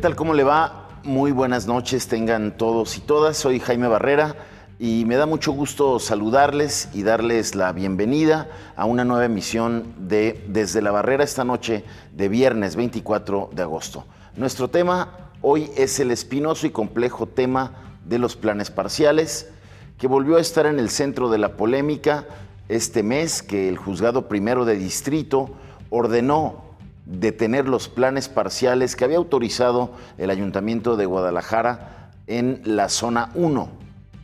tal? ¿Cómo le va? Muy buenas noches tengan todos y todas. Soy Jaime Barrera y me da mucho gusto saludarles y darles la bienvenida a una nueva emisión de Desde la Barrera esta noche de viernes 24 de agosto. Nuestro tema hoy es el espinoso y complejo tema de los planes parciales que volvió a estar en el centro de la polémica este mes que el juzgado primero de distrito ordenó detener los planes parciales que había autorizado el Ayuntamiento de Guadalajara en la zona 1,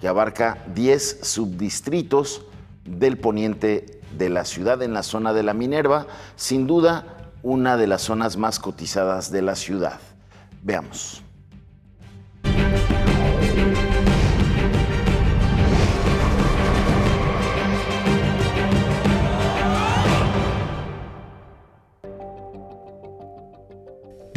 que abarca 10 subdistritos del poniente de la ciudad en la zona de la Minerva, sin duda una de las zonas más cotizadas de la ciudad. Veamos.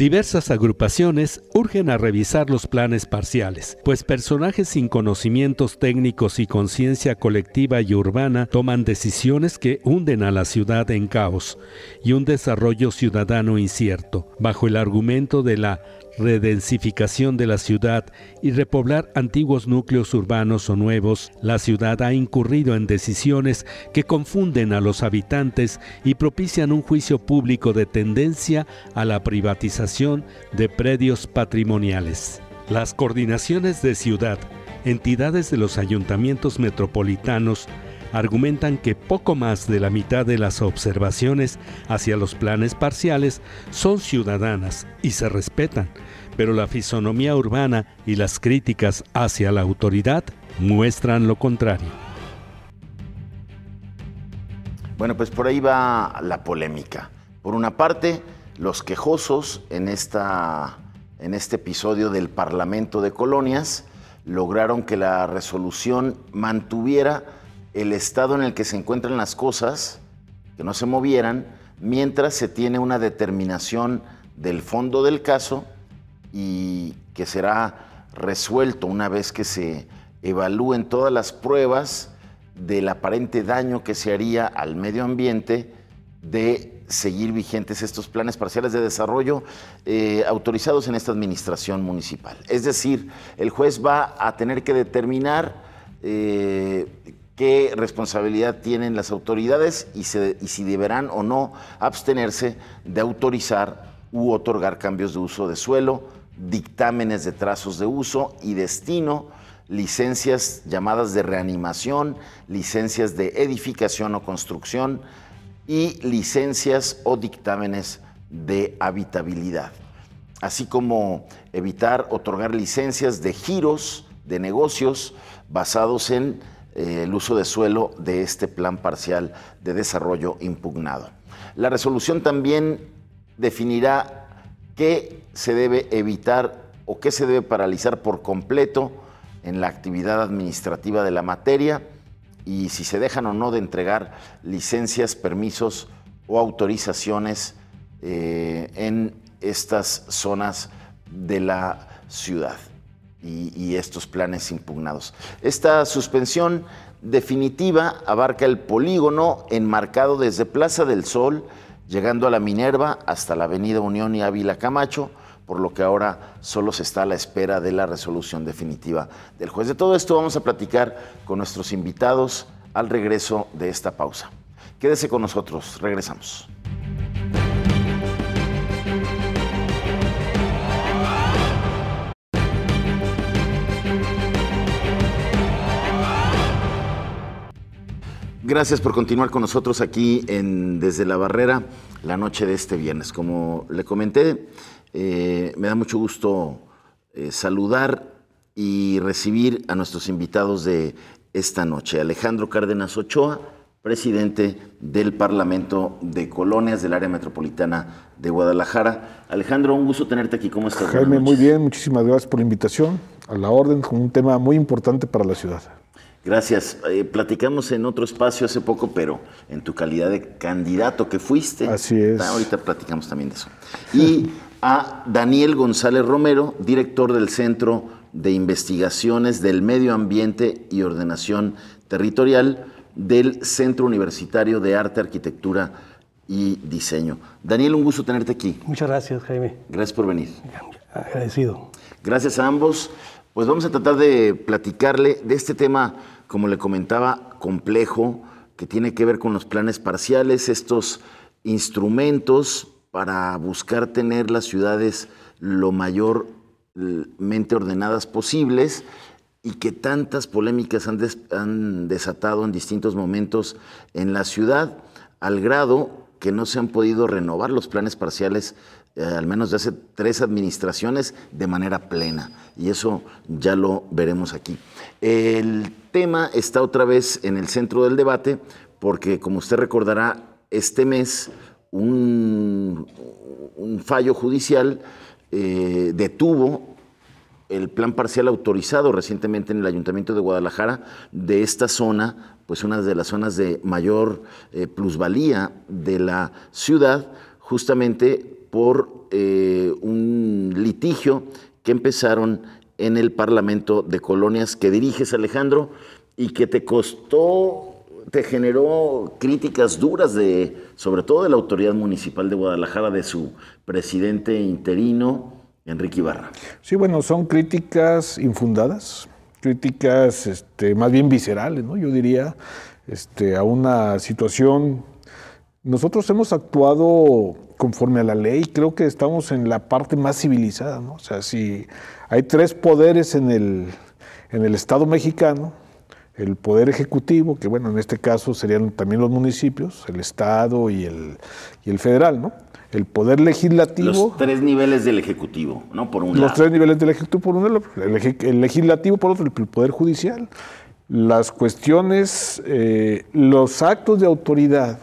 Diversas agrupaciones urgen a revisar los planes parciales, pues personajes sin conocimientos técnicos y conciencia colectiva y urbana toman decisiones que hunden a la ciudad en caos y un desarrollo ciudadano incierto, bajo el argumento de la redensificación de la ciudad y repoblar antiguos núcleos urbanos o nuevos, la ciudad ha incurrido en decisiones que confunden a los habitantes y propician un juicio público de tendencia a la privatización de predios patrimoniales. Las coordinaciones de ciudad, entidades de los ayuntamientos metropolitanos, argumentan que poco más de la mitad de las observaciones hacia los planes parciales son ciudadanas y se respetan, pero la fisonomía urbana y las críticas hacia la autoridad muestran lo contrario. Bueno, pues por ahí va la polémica. Por una parte, los quejosos en, en este episodio del Parlamento de Colonias lograron que la resolución mantuviera el estado en el que se encuentran las cosas, que no se movieran, mientras se tiene una determinación del fondo del caso y que será resuelto una vez que se evalúen todas las pruebas del aparente daño que se haría al medio ambiente de seguir vigentes estos planes parciales de desarrollo eh, autorizados en esta administración municipal. Es decir, el juez va a tener que determinar eh, qué responsabilidad tienen las autoridades y si deberán o no abstenerse de autorizar u otorgar cambios de uso de suelo, dictámenes de trazos de uso y destino, licencias llamadas de reanimación, licencias de edificación o construcción y licencias o dictámenes de habitabilidad, así como evitar otorgar licencias de giros de negocios basados en eh, el uso de suelo de este plan parcial de desarrollo impugnado. La resolución también definirá ¿Qué se debe evitar o qué se debe paralizar por completo en la actividad administrativa de la materia? Y si se dejan o no de entregar licencias, permisos o autorizaciones eh, en estas zonas de la ciudad y estos planes impugnados. Esta suspensión definitiva abarca el polígono enmarcado desde Plaza del Sol, llegando a la Minerva hasta la Avenida Unión y Ávila Camacho, por lo que ahora solo se está a la espera de la resolución definitiva del juez. De todo esto vamos a platicar con nuestros invitados al regreso de esta pausa. Quédese con nosotros, regresamos. Gracias por continuar con nosotros aquí en Desde la Barrera la noche de este viernes. Como le comenté, eh, me da mucho gusto eh, saludar y recibir a nuestros invitados de esta noche. Alejandro Cárdenas Ochoa, presidente del Parlamento de Colonias del área metropolitana de Guadalajara. Alejandro, un gusto tenerte aquí. ¿Cómo estás? Jaime, muy bien. Muchísimas gracias por la invitación. A la orden, con un tema muy importante para la ciudad. Gracias. Eh, platicamos en otro espacio hace poco, pero en tu calidad de candidato que fuiste. Así es. Ahorita platicamos también de eso. Y a Daniel González Romero, director del Centro de Investigaciones del Medio Ambiente y Ordenación Territorial del Centro Universitario de Arte, Arquitectura y Diseño. Daniel, un gusto tenerte aquí. Muchas gracias, Jaime. Gracias por venir. Agradecido. Gracias a ambos. Pues vamos a tratar de platicarle de este tema, como le comentaba, complejo, que tiene que ver con los planes parciales, estos instrumentos para buscar tener las ciudades lo mayormente ordenadas posibles y que tantas polémicas han, desatado en distintos momentos en la ciudad, al grado que no se han podido renovar los planes parciales eh, al menos de hace tres administraciones, de manera plena. Y eso ya lo veremos aquí. El tema está otra vez en el centro del debate, porque como usted recordará, este mes un, fallo judicial eh, detuvo el plan parcial autorizado recientemente en el Ayuntamiento de Guadalajara de esta zona, pues una de las zonas de mayor eh, plusvalía de la ciudad, justamente por eh, un litigio que empezaron en el Parlamento de Colonias que diriges, Alejandro, y que te costó, te generó críticas duras de, sobre todo de la autoridad municipal de Guadalajara, de su presidente interino, Enrique Ibarra. Sí, bueno, son críticas infundadas, críticas este, más bien viscerales, ¿no? Yo diría, este, a una situación. Nosotros hemos actuado conforme a la ley, creo que estamos en la parte más civilizada, ¿no? O sea, si hay tres poderes en el, en el Estado mexicano, el poder ejecutivo, que bueno, en este caso serían también los municipios, el Estado y el, y el federal, ¿no? El poder legislativo. Los tres niveles del ejecutivo, ¿no? Por un los tres niveles del ejecutivo, por un lado, el, legislativo, por otro, el poder judicial. Las cuestiones, eh, los actos de autoridad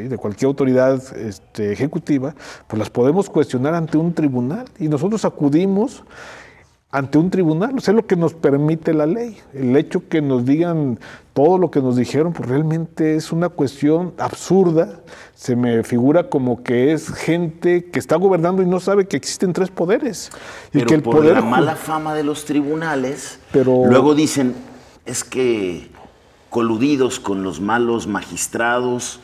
de cualquier autoridad este, ejecutiva, pues las podemos cuestionar ante un tribunal y nosotros acudimos ante un tribunal, o sea, es lo que nos permite la ley. El hecho que nos digan todo lo que nos dijeron, pues realmente es una cuestión absurda. Se me figura como que es gente que está gobernando y no sabe que existen tres poderes. y que el por la mala fama de los tribunales, luego dicen, es que coludidos con los malos magistrados,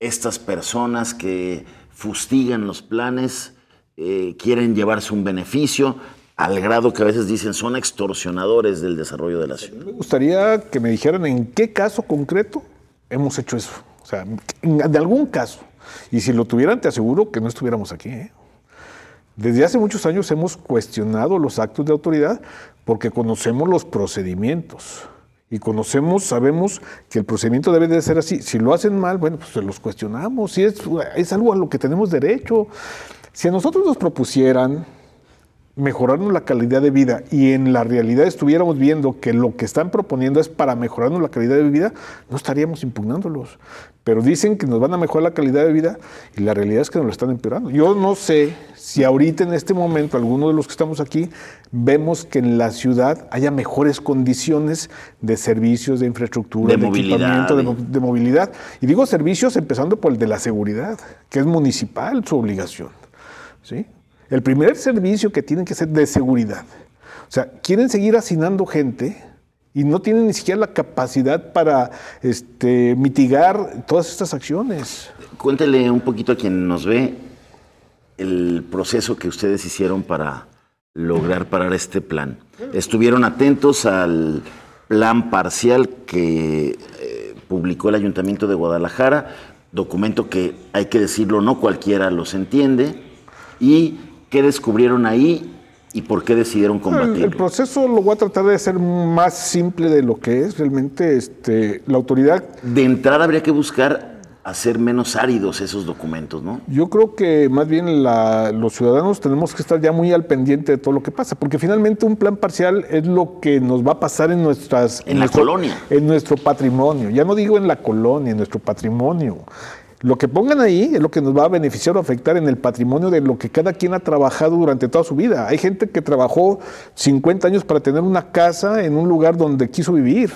estas personas que fustigan los planes, eh, quieren llevarse un beneficio, al grado que a veces dicen son extorsionadores del desarrollo de la ciudad. Me gustaría que me dijeran en qué caso concreto hemos hecho eso. O sea, de algún caso. Y si lo tuvieran, te aseguro que no estuviéramos aquí. ¿eh? Desde hace muchos años hemos cuestionado los actos de autoridad porque conocemos los procedimientos y conocemos, sabemos que el procedimiento debe de ser así. Si lo hacen mal, bueno, pues se los cuestionamos, si es, es algo a lo que tenemos derecho. Si a nosotros nos propusieran mejorarnos la calidad de vida y en la realidad estuviéramos viendo que lo que están proponiendo es para mejorarnos la calidad de vida, no estaríamos impugnándolos. Pero dicen que nos van a mejorar la calidad de vida y la realidad es que nos lo están empeorando. Yo no sé si ahorita en este momento algunos de los que estamos aquí vemos que en la ciudad haya mejores condiciones de servicios, de infraestructura, de, equipamiento, de, de movilidad. Y digo servicios empezando por el de la seguridad, que es municipal su obligación. ¿Sí? El primer servicio que tienen que hacer de seguridad. O sea, quieren seguir hacinando gente y no tienen ni siquiera la capacidad para este, mitigar todas estas acciones. Cuéntele un poquito a quien nos ve el proceso que ustedes hicieron para lograr parar este plan. Estuvieron atentos al plan parcial que eh, publicó el Ayuntamiento de Guadalajara, documento que hay que decirlo, no cualquiera los entiende, y ¿Qué descubrieron ahí y por qué decidieron combatirlo? El, proceso lo voy a tratar de hacer más simple de lo que es realmente este, la autoridad. De entrada habría que buscar hacer menos áridos esos documentos, ¿no? Yo creo que más bien los ciudadanos tenemos que estar ya muy al pendiente de todo lo que pasa, porque finalmente un plan parcial es lo que nos va a pasar en nuestras... En, la colonia. En nuestro patrimonio, ya no digo en la colonia, en nuestro patrimonio. Lo que pongan ahí es lo que nos va a beneficiar o afectar en el patrimonio de lo que cada quien ha trabajado durante toda su vida. Hay gente que trabajó 50 años para tener una casa en un lugar donde quiso vivir.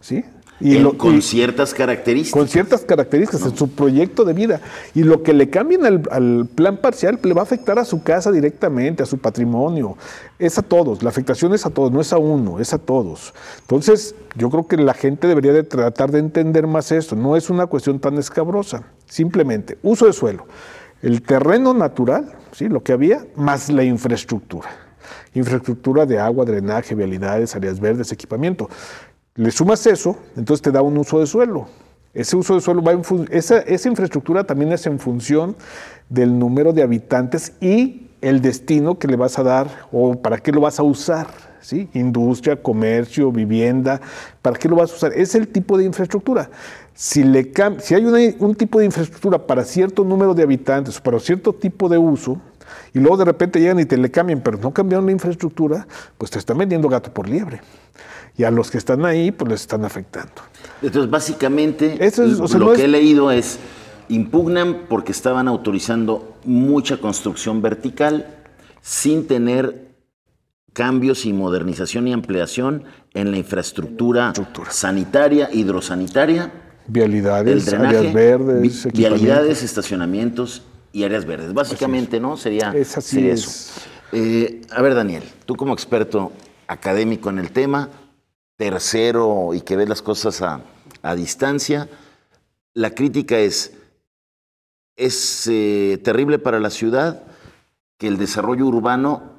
¿sí? Y con ciertas características. Con ciertas características en su proyecto de vida. Y lo que le cambien al, plan parcial le va a afectar a su casa directamente, a su patrimonio. Es a todos, la afectación es a todos, no es a uno, es a todos. Entonces, yo creo que la gente debería de tratar de entender más esto. No es una cuestión tan escabrosa. Simplemente, uso de suelo. El terreno natural, ¿sí? lo que había, más la infraestructura infraestructura de agua, drenaje, vialidades, áreas verdes, equipamiento. Le sumas eso, entonces te da un uso de suelo. Ese uso de suelo va en esa, esa infraestructura también es en función del número de habitantes y el destino que le vas a dar o para qué lo vas a usar. ¿sí? Industria, comercio, vivienda, ¿para qué lo vas a usar? Es el tipo de infraestructura. Si, le si hay un tipo de infraestructura para cierto número de habitantes o para cierto tipo de uso, y luego de repente llegan y te le cambian, pero no cambiaron la infraestructura, pues te están vendiendo gato por liebre. Y a los que están ahí, pues les están afectando. Entonces, básicamente, lo que he leído es, impugnan porque estaban autorizando mucha construcción vertical sin tener cambios y modernización y ampliación en la infraestructura sanitaria, hidrosanitaria. Vialidades, áreas vialidades, estacionamientos y áreas verdes. Básicamente, ¿no? Sería, eso. Eh, a ver, Daniel, tú como experto académico en el tema, tercero y que ves las cosas a, distancia, la crítica es, es eh, terrible para la ciudad que el desarrollo urbano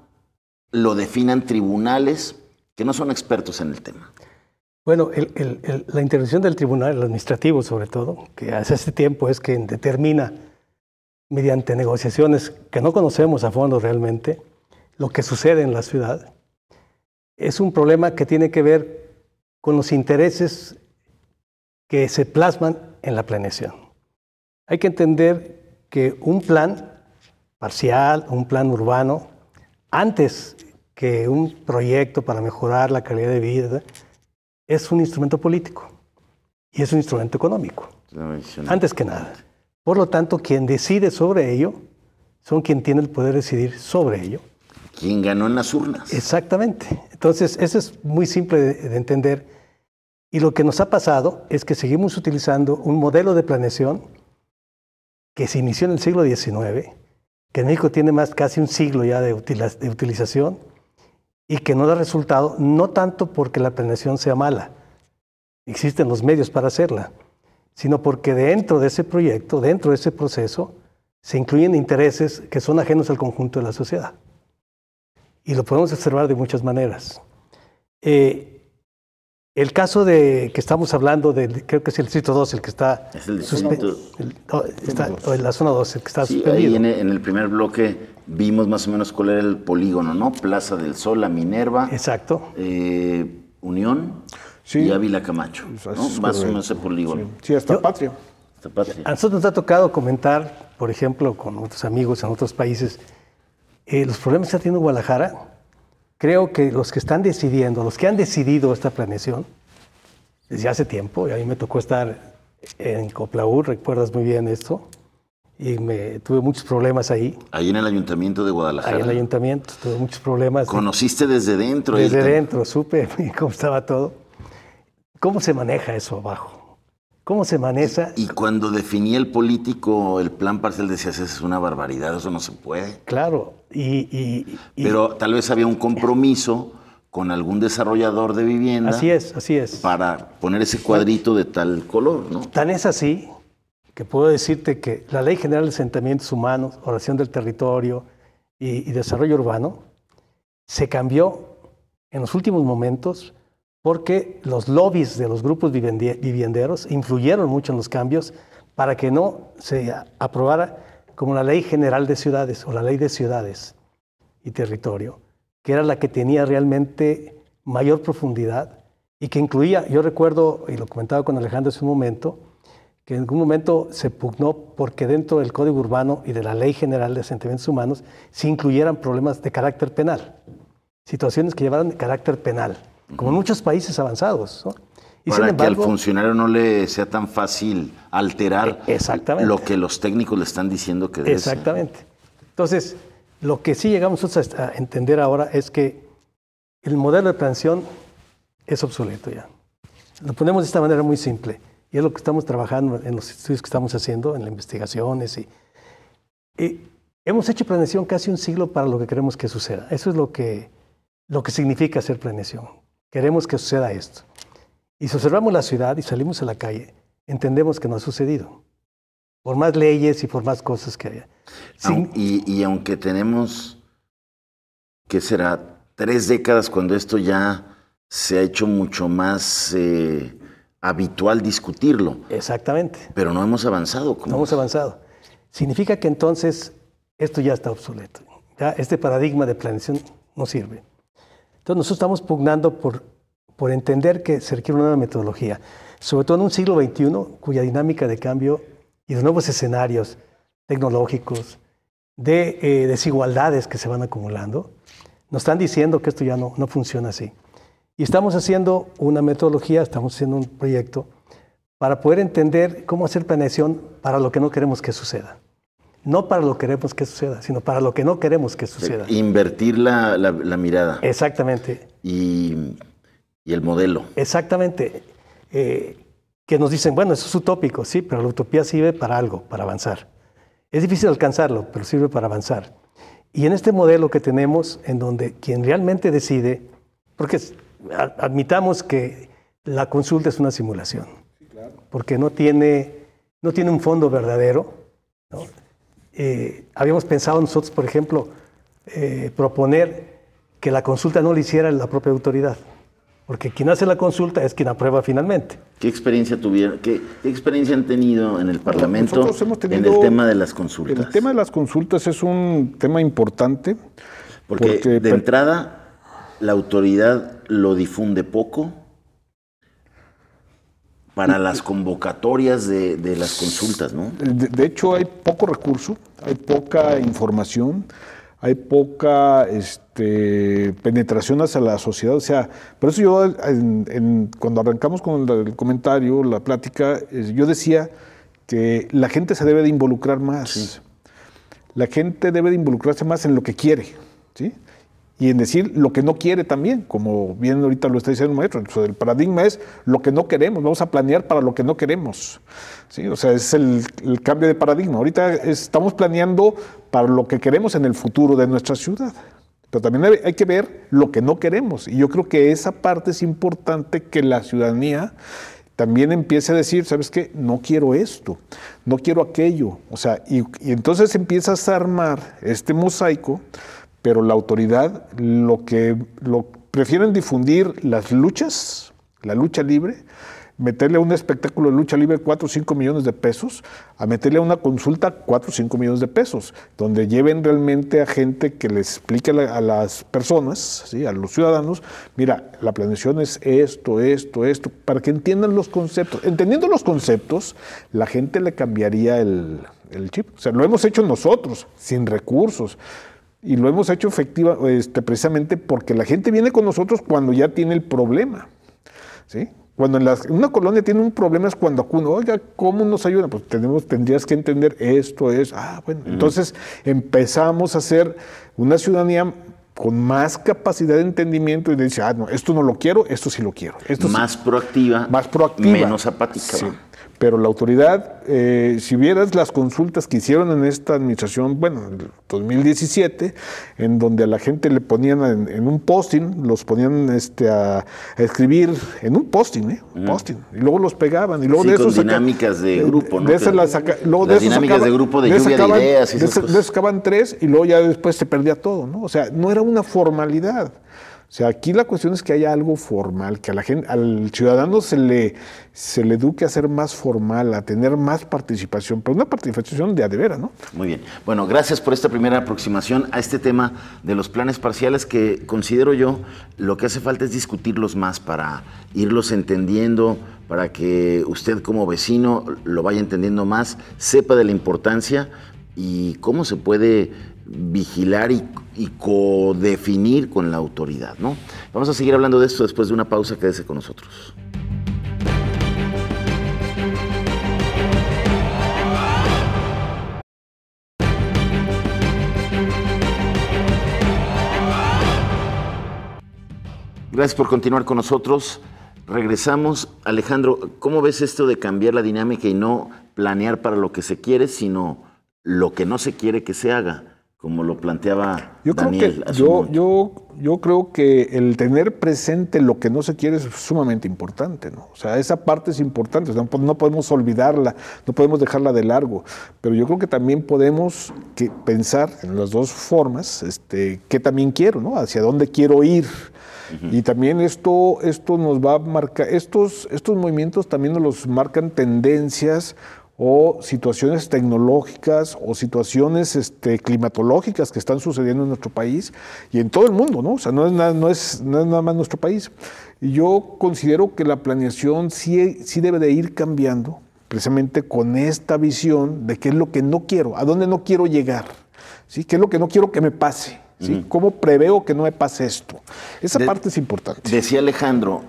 lo definan tribunales que no son expertos en el tema. Bueno, la intervención del tribunal el administrativo, sobre todo, que hace este tiempo es quien determina mediante negociaciones que no conocemos a fondo realmente, lo que sucede en la ciudad, es un problema que tiene que ver con los intereses que se plasman en la planeación. Hay que entender que un plan parcial, un plan urbano, antes que un proyecto para mejorar la calidad de vida, es un instrumento político y es un instrumento económico, antes que nada. Por lo tanto, quien decide sobre ello son quien tiene el poder de decidir sobre ello. ¿Quién ganó en las urnas. Exactamente. Entonces, eso es muy simple de, entender. Y lo que nos ha pasado es que seguimos utilizando un modelo de planeación que se inició en el siglo XIX, que en México tiene más casi un siglo ya de utilización y que no da resultado, no tanto porque la planeación sea mala, existen los medios para hacerla, sino porque dentro de ese proyecto, dentro de ese proceso, se incluyen intereses que son ajenos al conjunto de la sociedad. Y lo podemos observar de muchas maneras. Eh, el caso de que estamos hablando, del, creo que es el distrito 2, el que está suspendido. el distrito en la zona 2, el que está sí, suspendido. Ahí en, el, en el primer bloque vimos más o menos cuál era el polígono, ¿no? Plaza del Sol, la Minerva. Exacto. Eh, Unión y Ávila Camacho. Pues Más o menos ese polígono. Sí, hasta patria. A nosotros nos ha tocado comentar, por ejemplo, con otros amigos en otros países, eh, los problemas que está teniendo Guadalajara. Creo que los que están decidiendo, los que han decidido esta planeación, desde hace tiempo, y a mí me tocó estar en Coplaú recuerdas muy bien esto, y me tuve muchos problemas ahí. Ahí en el ayuntamiento de Guadalajara. Ahí en el ayuntamiento, tuve muchos problemas. ¿Conociste desde dentro? Desde dentro, supe cómo estaba todo. ¿Cómo se maneja eso abajo? ¿Cómo se maneja? Y, cuando definía el político el plan parcial, decías, es una barbaridad, eso no se puede. Claro, y... Pero tal vez había un compromiso con algún desarrollador de vivienda. Así es, así es. Para poner ese cuadrito de tal color, ¿no? Tan es así que puedo decirte que la Ley General de Asentamientos Humanos, Oración del Territorio y Desarrollo Urbano se cambió en los últimos momentos porque los lobbies de los grupos vivienderos influyeron mucho en los cambios para que no se aprobara como la Ley General de Ciudades o la Ley de Ciudades y Territorio, que era la que tenía realmente mayor profundidad y que incluía, yo recuerdo, y lo comentaba con Alejandro hace un momento, que en algún momento se pugnó porque dentro del Código Urbano y de la Ley General de Asentamientos Humanos se incluyeran problemas de carácter penal, situaciones que llevaran carácter penal como en muchos países avanzados. Para que al funcionario no le sea tan fácil alterar e, lo que los técnicos le están diciendo que debe Exactamente. Entonces, lo que sí llegamos a entender ahora es que el modelo de planeación es obsoleto ya. Lo ponemos de esta manera muy simple. Y es lo que estamos trabajando en los estudios que estamos haciendo, en las investigaciones. Y, hemos hecho planeación casi un siglo para lo que queremos que suceda. Eso es lo que, lo que significa hacer planeación queremos que suceda esto. Y si observamos la ciudad y salimos a la calle, entendemos que no ha sucedido. Por más leyes y por más cosas que haya. Y, aunque tenemos, que será? Tres décadas cuando esto ya se ha hecho mucho más eh, habitual discutirlo. Exactamente. Pero no hemos avanzado. No hemos avanzado. Significa que entonces esto ya está obsoleto. Ya este paradigma de planeación no sirve. Entonces nosotros estamos pugnando por, entender que se requiere una nueva metodología, sobre todo en un siglo XXI cuya dinámica de cambio y de nuevos escenarios tecnológicos, de eh, desigualdades que se van acumulando, nos están diciendo que esto ya no, no funciona así. Y estamos haciendo una metodología, estamos haciendo un proyecto para poder entender cómo hacer planeación para lo que no queremos que suceda no para lo que queremos que suceda, sino para lo que no queremos que suceda. Invertir la, mirada. Exactamente. Y, el modelo. Exactamente. Eh, que nos dicen, bueno, eso es utópico, sí, pero la utopía sirve para algo, para avanzar. Es difícil alcanzarlo, pero sirve para avanzar. Y en este modelo que tenemos, en donde quien realmente decide, porque admitamos que la consulta es una simulación, porque no tiene, no tiene un fondo verdadero, ¿no? Eh, habíamos pensado nosotros, por ejemplo, eh, proponer que la consulta no la hiciera la propia autoridad, porque quien hace la consulta es quien aprueba finalmente. ¿Qué experiencia tuvieron, qué, experiencia han tenido en el Parlamento en el tema de las consultas? El tema de las consultas es un tema importante. porque de entrada la autoridad lo difunde poco, para las convocatorias de, de las consultas, ¿no? De, hecho, hay poco recurso, hay poca información, hay poca este, penetración hacia la sociedad. O sea, por eso yo, cuando arrancamos con el, comentario, la plática, yo decía que la gente se debe de involucrar más. La gente debe de involucrarse más en lo que quiere, ¿sí? y en decir lo que no quiere también, como bien ahorita lo está diciendo el maestro. el paradigma es lo que no queremos, vamos a planear para lo que no queremos. ¿sí? O sea, es el, cambio de paradigma. Ahorita estamos planeando para lo que queremos en el futuro de nuestra ciudad. Pero también hay, que ver lo que no queremos. Y yo creo que esa parte es importante que la ciudadanía también empiece a decir, ¿sabes qué? No quiero esto, no quiero aquello. O sea, y, y entonces empiezas a armar este mosaico pero la autoridad lo que lo, prefieren difundir las luchas, la lucha libre, meterle a un espectáculo de lucha libre 4 o 5 millones de pesos, a meterle a una consulta 4 o 5 millones de pesos, donde lleven realmente a gente que les explique a, las personas, a los ciudadanos, mira, la planeación es esto, esto, esto, para que entiendan los conceptos. Entendiendo los conceptos, la gente le cambiaría el chip. O sea, lo hemos hecho nosotros, sin recursos. Y lo hemos hecho efectiva este, precisamente porque la gente viene con nosotros cuando ya tiene el problema. ¿sí? Cuando en una colonia tiene un problema es cuando uno, oiga, ¿cómo nos ayuda? Pues tenemos, tendrías que entender esto, es, ah, bueno. Entonces empezamos a hacer una ciudadanía con más capacidad de entendimiento y de decir, ah, no, esto no lo quiero, esto sí lo quiero. más proactiva. Más proactiva. Menos apática pero la autoridad, eh, si vieras las consultas que hicieron en esta administración, bueno, en 2017, en donde a la gente le ponían en, un posting, los ponían este, a, escribir en un posting, ¿eh? Un posting, y luego los pegaban, y luego de eso dinámicas de grupo, ¿no? De esas las dinámicas de grupo de, lluvia de ideas y de esas sacaban tres y luego ya después se perdía todo, ¿no? O sea, no era una formalidad. O sea, aquí la cuestión es que haya algo formal, que a la gente, al ciudadano se le, se le eduque a ser más formal, a tener más participación, pero una participación de adevera, ¿no? Muy bien. Bueno, gracias por esta primera aproximación a este tema de los planes parciales que considero yo lo que hace falta es discutirlos más para irlos entendiendo, para que usted como vecino lo vaya entendiendo más, sepa de la importancia y cómo se puede vigilar y, y codefinir con la autoridad, Vamos a seguir hablando de esto después de una pausa, quédese con nosotros. Gracias por continuar con nosotros. Regresamos. Alejandro, ¿cómo ves esto de cambiar la dinámica y no planear para lo que se quiere, sino lo que no se quiere que se haga? como lo planteaba yo Creo que, yo, yo, yo, creo que el tener presente lo que no se quiere es sumamente importante, ¿no? O sea, esa parte es importante, no podemos olvidarla, no podemos dejarla de largo, pero yo creo que también podemos pensar en las dos formas, este, qué también quiero, ¿no? Hacia dónde quiero ir. Y también esto, esto nos va a marcar, estos, estos movimientos también nos los marcan tendencias o situaciones tecnológicas o situaciones este, climatológicas que están sucediendo en nuestro país y en todo el mundo, ¿no? O sea, no es, nada, no es, nada más nuestro país. Y yo considero que la planeación sí, debe de ir cambiando precisamente con esta visión de qué es lo que no quiero, a dónde no quiero llegar, ¿sí? qué es lo que no quiero que me pase, ¿sí? cómo preveo que no me pase esto. Esa parte es importante. Decía Alejandro,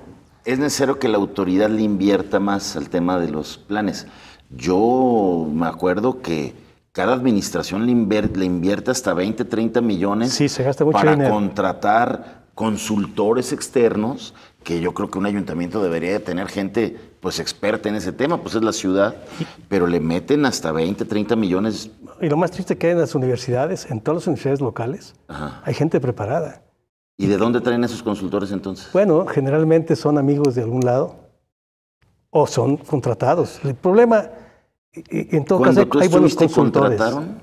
es necesario que la autoridad le invierta más al tema de los planes. Yo me acuerdo que cada administración le, invierte, hasta 20, 30 millones para contratar consultores externos, que yo creo que un ayuntamiento debería de tener gente pues experta en ese tema, pues es la ciudad, pero le meten hasta 20, 30 millones. Y lo más triste que hay en las universidades, en todas las universidades locales, hay gente preparada. ¿Y de dónde traen esos consultores entonces? Bueno, generalmente son amigos de algún lado o son contratados. El problema, en todo caso, hay buenos consultores. ¿Contrataron?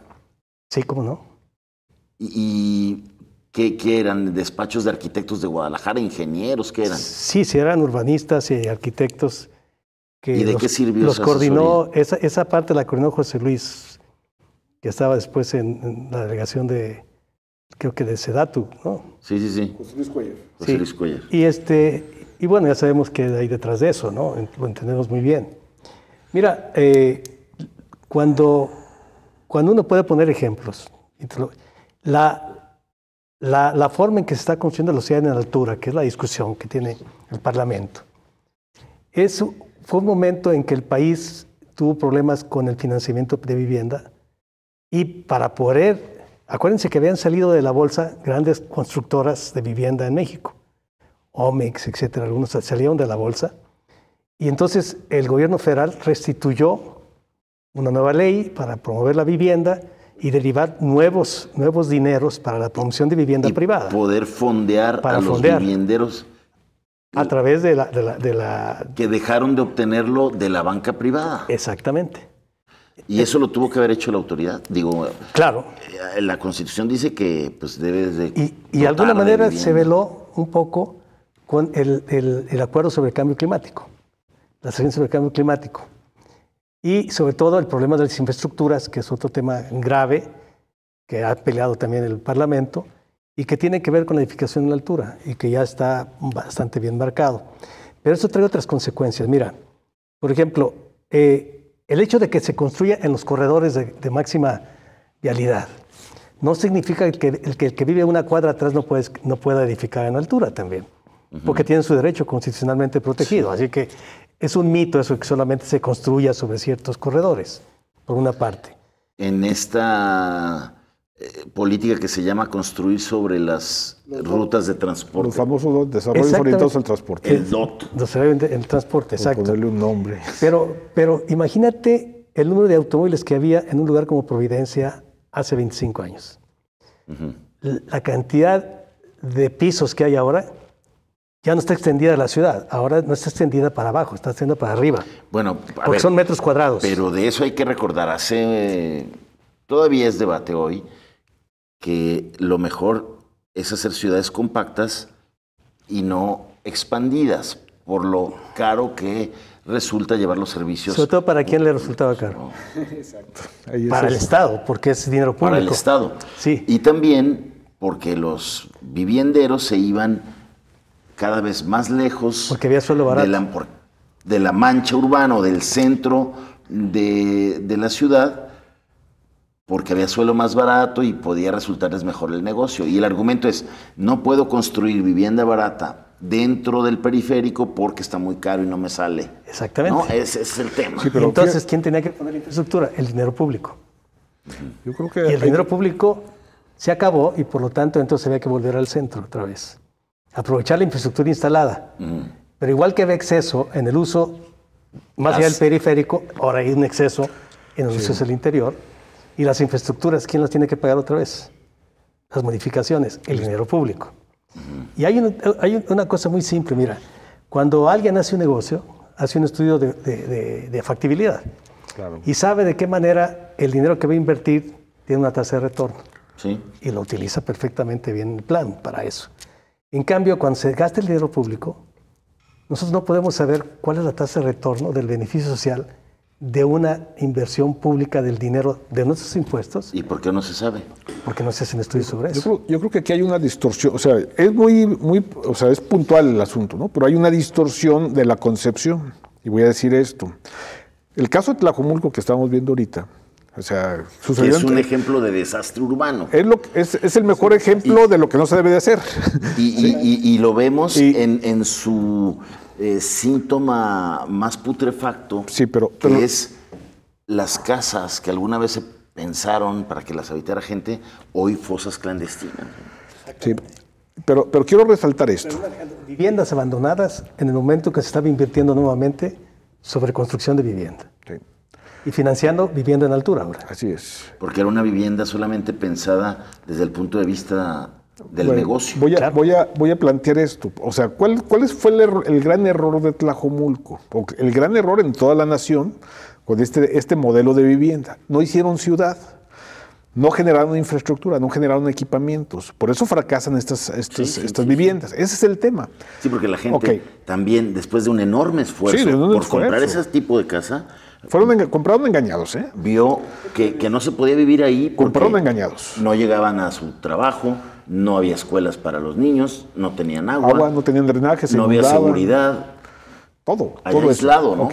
Sí, cómo no. ¿Y, qué, eran? ¿Despachos de arquitectos de Guadalajara? ¿Ingenieros? ¿Qué eran? Sí, sí, eran urbanistas y arquitectos. Que ¿Y de qué sirvió Los coordinó, esa, parte la coordinó José Luis, que estaba después en, la delegación de, creo que de Sedatu, ¿no? Sí, sí, sí. José Luis Cuellar. José Luis Cuellar. Y, este, y bueno, ya sabemos que hay detrás de eso, ¿no? Lo entendemos muy bien. Mira, eh, cuando, cuando uno puede poner ejemplos, la, forma en que se está construyendo la sociedad en la altura, que es la discusión que tiene el Parlamento, fue un momento en que el país tuvo problemas con el financiamiento de vivienda y para poder, acuérdense que habían salido de la bolsa grandes constructoras de vivienda en México Omex, etcétera, algunos salieron de la bolsa. Y entonces el gobierno federal restituyó una nueva ley para promover la vivienda y derivar nuevos, nuevos dineros para la promoción de vivienda y privada. Poder fondear a los vivienderos. A través de la, Que dejaron de obtenerlo de la banca privada. Exactamente. Y eso lo tuvo que haber hecho la autoridad. Digo, claro. Eh, la Constitución dice que pues debe de... Y, y de alguna manera se veló un poco con el, acuerdo sobre el cambio climático, la Agencia sobre el cambio climático. Y sobre todo el problema de las infraestructuras, que es otro tema grave que ha peleado también el Parlamento y que tiene que ver con la edificación en la altura y que ya está bastante bien marcado. Pero eso trae otras consecuencias. Mira, por ejemplo, eh, el hecho de que se construya en los corredores de, máxima vialidad no significa que el, que vive una cuadra atrás no, puede, no pueda edificar en altura también porque tienen su derecho constitucionalmente protegido. Así que es un mito eso que solamente se construya sobre ciertos corredores, por una parte. En esta eh, política que se llama construir sobre las rutas de transporte. El famoso desarrollo orientado al transporte. El DOT. Desarrollo del transporte, exacto. un nombre. Pero, pero imagínate el número de automóviles que había en un lugar como Providencia hace 25 años. La cantidad de pisos que hay ahora ya no está extendida la ciudad, ahora no está extendida para abajo, está extendida para arriba. Bueno, porque son metros cuadrados. Pero de eso hay que recordar, hace todavía es debate hoy que lo mejor es hacer ciudades compactas y no expandidas por lo caro que resulta llevar los servicios. Sobre todo para quién le resultaba caro. Exacto. para el Estado, porque es dinero público. Para el Estado. Sí. Y también porque los vivienderos se iban cada vez más lejos porque había suelo De, la, mancha urbana o del centro de, la ciudad, porque había suelo más barato y podía resultarles mejor el negocio. Y el argumento es, no puedo construir vivienda barata dentro del periférico porque está muy caro y no me sale. Exactamente. ¿No? Ese es el tema. pero Entonces, ¿quién tenía que poner infraestructura? El dinero público. Yo creo que el dinero público se acabó y por lo tanto entonces había que volver al centro otra vez aprovechar la infraestructura instalada. Pero igual que ve exceso en el uso más allá del periférico, ahora hay un exceso en el usos uso del interior. Y las infraestructuras, ¿quién las tiene que pagar otra vez? Las modificaciones, el dinero público. Y hay una, cosa muy simple, mira, cuando alguien hace un negocio, hace un estudio de, factibilidad y sabe de qué manera el dinero que va a invertir tiene una tasa de retorno. Y lo utiliza perfectamente bien el plan para eso. En cambio, cuando se gasta el dinero público, nosotros no podemos saber cuál es la tasa de retorno del beneficio social de una inversión pública del dinero de nuestros impuestos. ¿Y por qué no se sabe? Porque no se hacen estudios sobre eso. Yo creo, que aquí hay una distorsión, o sea, es muy, muy, o sea, es puntual el asunto, ¿no? Pero hay una distorsión de la concepción. Y voy a decir esto. El caso de Tlajomulco que estamos viendo ahorita o sea, Es un ejemplo de desastre urbano. Es, lo, es el mejor ejemplo de lo que no se debe de hacer. Y, lo vemos en, su eh, síntoma más putrefacto, sí, pero, que es las casas que alguna vez se pensaron para que las habitara gente, hoy fosas clandestinas. Sí. Pero, pero quiero resaltar esto. Viviendas abandonadas en el momento que se estaba invirtiendo nuevamente sobre construcción de vivienda. Sí y financiando vivienda en altura ahora. Así es. Porque era una vivienda solamente pensada desde el punto de vista del negocio. Voy a, voy, a, voy a plantear esto. O sea, ¿cuál, cuál fue el, gran error de Tlajomulco? el gran error en toda la nación con este, este modelo de vivienda. No hicieron ciudad. No generaron infraestructura, no generaron equipamientos. Por eso fracasan estas, estas, estas viviendas. Ese es el tema. Sí, porque la gente también, después de un enorme esfuerzo por comprar ese tipo de casa, fueron compraron engañados, ¿eh? Vio que, no se podía vivir ahí. Porque engañados. No llegaban a su trabajo, no había escuelas para los niños, no tenían agua. Agua, no tenían drenaje, No había seguridad. Todo, todo aislado, ¿no?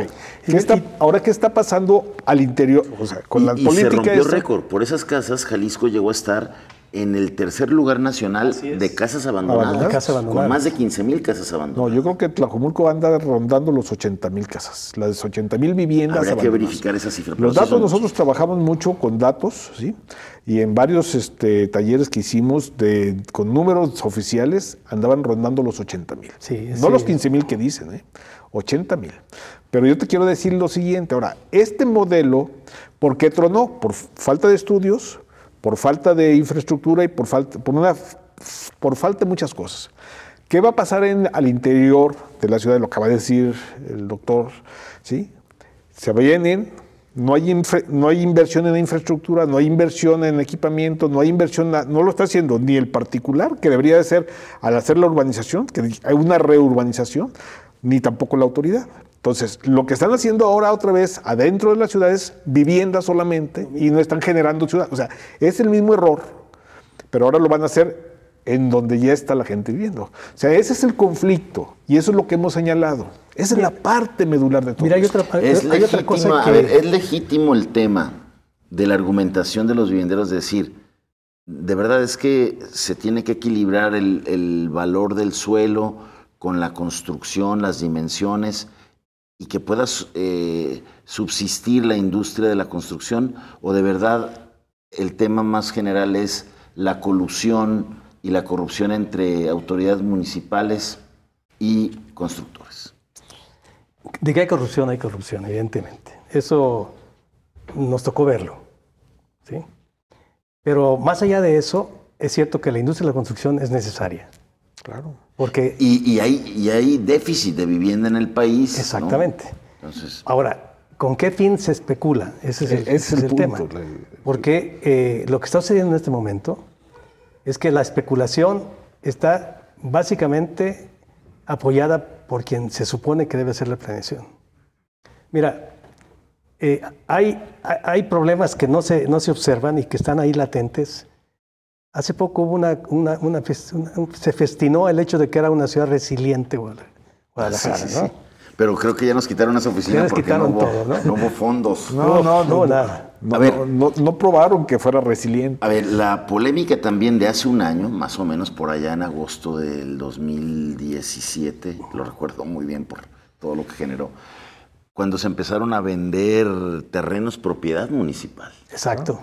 ahora, ¿qué está pasando al interior? O sea, con y, la política. se rompió récord. Por esas casas, Jalisco llegó a estar en el tercer lugar nacional de casas abandonadas, ah, con más de 15 mil casas abandonadas. No, yo creo que Tlajumulco anda rondando los 80 mil casas, las 80 mil viviendas Habrá que verificar esa cifra. Los datos, nosotros trabajamos mucho con datos, ¿sí? Y en varios este, talleres que hicimos de, con números oficiales andaban rondando los 80 mil. Sí, no los 15 mil que dicen, ¿eh? 80 mil. Pero yo te quiero decir lo siguiente, ahora, este modelo, ¿por qué tronó? Por falta de estudios, por falta de infraestructura y por falta, por una, por falta de muchas cosas. ¿Qué va a pasar en, al interior de la ciudad? Lo que acaba de decir el doctor, ¿sí? Se vienen, no hay, no hay inversión en infraestructura, no hay inversión en equipamiento, no hay inversión, no lo está haciendo ni el particular, que debería de ser al hacer la urbanización, que hay una reurbanización, ni tampoco la autoridad. Entonces, lo que están haciendo ahora otra vez adentro de las ciudades, vivienda solamente, y no están generando ciudad. O sea, es el mismo error, pero ahora lo van a hacer en donde ya está la gente viviendo. O sea, ese es el conflicto y eso es lo que hemos señalado. Esa es la parte medular de todo. Mira, hay otra, es, cosa a ver, es legítimo el tema de la argumentación de los vivienderos decir, de verdad es que se tiene que equilibrar el valor del suelo con la construcción, las dimensiones y que pueda eh, subsistir la industria de la construcción o de verdad el tema más general es la colusión y la corrupción entre autoridades municipales y constructores. De que hay corrupción, hay corrupción, evidentemente. Eso nos tocó verlo. ¿sí? Pero más allá de eso, es cierto que la industria de la construcción es necesaria. Claro y, hay, déficit de vivienda en el país. Exactamente. Ahora, ¿con qué fin se especula? Ese es el, tema. Porque eh, lo que está sucediendo en este momento es que la especulación está básicamente apoyada por quien se supone que debe hacer la planeación. Mira, eh, hay, hay problemas que no se, no se observan y que están ahí latentes Hace poco hubo una, se festinó el hecho de que era una ciudad resiliente Guadalajara, Pero creo que ya nos quitaron esa oficina porque no, hubo, fondos. No, no, no, nada. a ver, no, probaron que fuera resiliente. A ver, la polémica también de hace un año, más o menos por allá en agosto del 2017, lo recuerdo muy bien por todo lo que generó, cuando se empezaron a vender terrenos propiedad municipal. Exacto.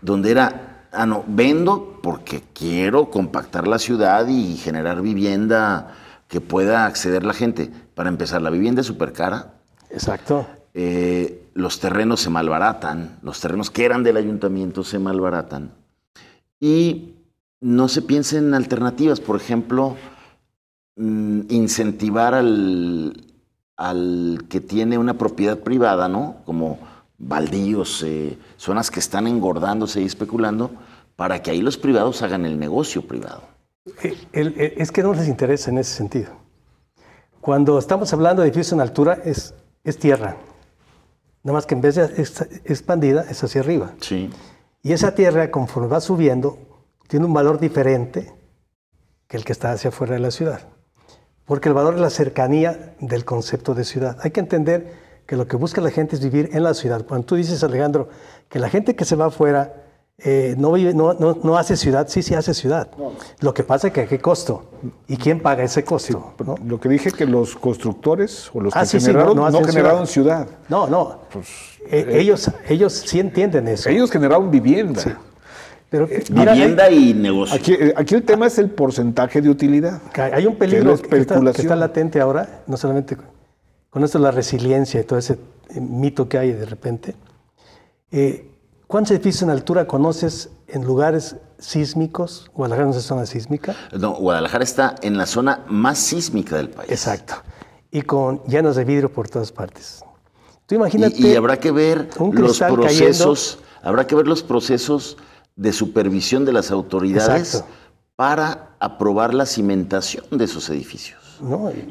Donde era Ah, no, vendo porque quiero compactar la ciudad y generar vivienda que pueda acceder la gente. Para empezar, la vivienda es súper cara. Exacto. Eh, los terrenos se malbaratan, los terrenos que eran del ayuntamiento se malbaratan. Y no se piensa en alternativas, por ejemplo, mm, incentivar al, al que tiene una propiedad privada, ¿no? Como baldíos, eh, zonas que están engordándose y especulando, para que ahí los privados hagan el negocio privado. Eh, eh, es que no les interesa en ese sentido. Cuando estamos hablando de edificios en altura, es, tierra. Nada más que en vez de expandida, es hacia arriba. Y esa tierra, conforme va subiendo, tiene un valor diferente que el que está hacia afuera de la ciudad. Porque el valor es la cercanía del concepto de ciudad. Hay que entender que lo que busca la gente es vivir en la ciudad. Cuando tú dices, Alejandro, que la gente que se va afuera eh, no, vive, no, no, hace ciudad, sí, sí hace ciudad. Lo que pasa es que a qué costo y quién paga ese costo. lo que dije que los constructores o los ah, que generaron, no, generaron ciudad. No, no. Pues, eh, eh, ellos, ellos sí entienden eso. Ellos generaron vivienda. Pero, vivienda y negocio. Aquí, el tema es el porcentaje de utilidad. Hay un peligro que está latente ahora, no solamente con esto de la resiliencia y todo ese eh, mito que hay de repente, eh, ¿cuántos edificios en altura conoces en lugares sísmicos? ¿Guadalajara no es zona sísmica? No, Guadalajara está en la zona más sísmica del país. Exacto. Y con llanos de vidrio por todas partes. Tú imagínate. Y, habrá que ver los procesos. Habrá que ver los procesos de supervisión de las autoridades para aprobar la cimentación de esos edificios.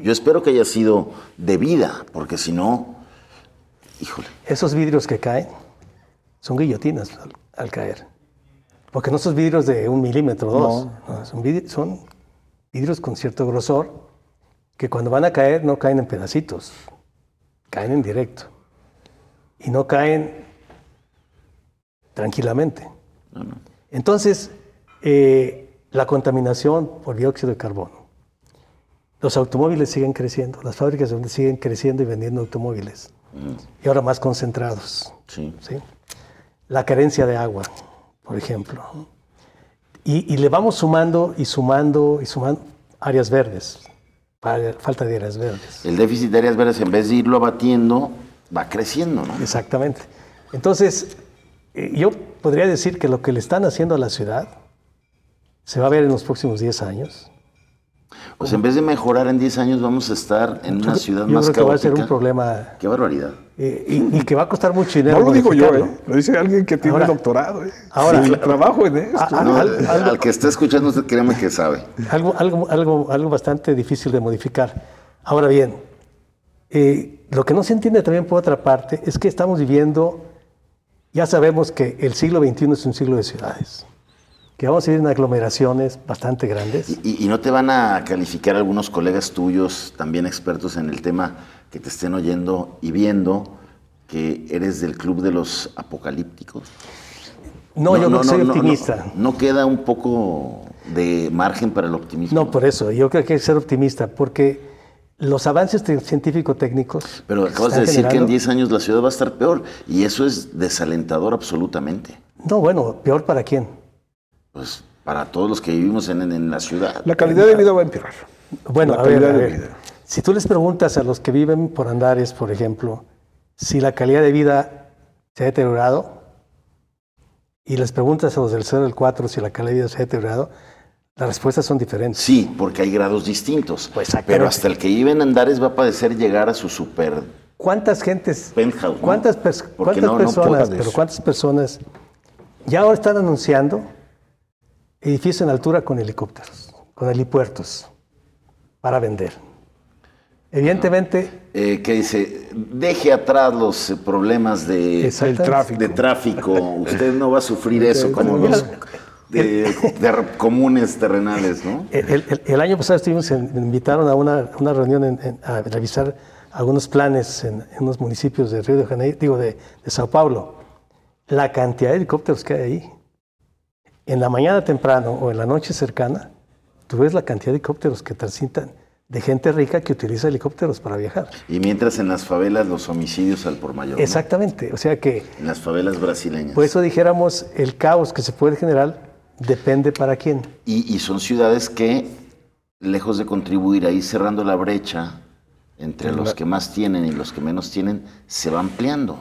Yo espero que haya sido de vida, porque si no, híjole. Esos vidrios que caen son guillotinas al, caer. Porque no son vidrios de un milímetro, o dos. son, vidrios, con cierto grosor que cuando van a caer no caen en pedacitos, caen en directo. Y no caen tranquilamente. Entonces, eh, la contaminación por dióxido de carbono, los automóviles siguen creciendo, las fábricas siguen creciendo y vendiendo automóviles. Mm. Y ahora más concentrados. La carencia de agua, por ejemplo. Y, le vamos sumando y sumando y sumando áreas verdes. Falta de áreas verdes. El déficit de áreas verdes, en vez de irlo abatiendo, va creciendo, ¿no? Exactamente. Entonces, eh, yo podría decir que lo que le están haciendo a la ciudad se va a ver en los próximos 10 años pues en vez de mejorar en 10 años, vamos a estar en una ciudad yo más creo que va a ser un problema. Qué barbaridad. Y, que va a costar mucho dinero. No lo digo yo, ¿eh? lo dice alguien que tiene un doctorado. ¿eh? Ahora, el trabajo en esto. al, que está escuchando, créeme que sabe. Algo, algo, algo, algo bastante difícil de modificar. Ahora bien, eh, lo que no se entiende también por otra parte es que estamos viviendo, ya sabemos que el siglo XXI es un siglo de ciudades que vamos a ir en aglomeraciones bastante grandes. ¿Y, no te van a calificar algunos colegas tuyos, también expertos en el tema, que te estén oyendo y viendo que eres del club de los apocalípticos? No, yo no, soy optimista. No, queda un poco de margen para el optimismo? No, por eso, yo creo que hay que ser optimista, porque los avances científico-técnicos... Pero acabas de decir que en 10 años la ciudad va a estar peor, y eso es desalentador absolutamente. No, bueno, peor para quién pues para todos los que vivimos en, la ciudad. La calidad de vida va a empeorar. Bueno, si tú les preguntas a los que viven por Andares, por ejemplo, si la calidad de vida se ha deteriorado, y les preguntas a los del 0 al 4 si la calidad de vida se ha deteriorado, las respuestas son diferentes. Sí, porque hay grados distintos. Pues pero hasta el que vive en Andares va a padecer llegar a su super. ¿Cuántas gentes? ¿Cuántas, no, personas? pero cuántas personas ya ahora están anunciando edificio en altura con helicópteros, con helipuertos para vender. Evidentemente. Eh, que dice, deje atrás los problemas de, tráfico. Usted no va a sufrir eso como los de, comunes terrenales, ¿no? El, año pasado estuvimos, invitaron a una, reunión a revisar algunos planes en, unos municipios de Río de Janeiro, digo, de, de Sao Paulo. La cantidad de helicópteros que hay ahí en la mañana temprano o en la noche cercana, tú ves la cantidad de helicópteros que transitan de gente rica que utiliza helicópteros para viajar. Y mientras en las favelas los homicidios al por mayor. Exactamente, o sea que... En las favelas brasileñas. Por eso dijéramos, el caos que se puede generar depende para quién. Y, son ciudades que, lejos de contribuir ahí cerrando la brecha entre los que más tienen y los que menos tienen, se va ampliando.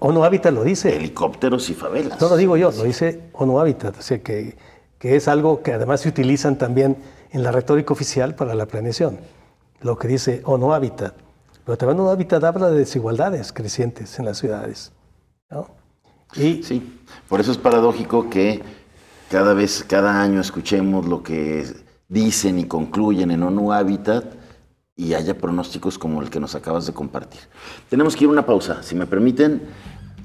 ONU Habitat lo dice. Helicópteros y favelas. No lo digo yo, lo dice ONU Habitat, o sea, que, que es algo que además se utilizan también en la retórica oficial para la planeación, lo que dice ONU Habitat. Pero también ONU Habitat habla de desigualdades crecientes en las ciudades. sí, por eso es paradójico que cada vez, cada año escuchemos lo que dicen y concluyen en ONU Habitat y haya pronósticos como el que nos acabas de compartir. Tenemos que ir a una pausa, si me permiten.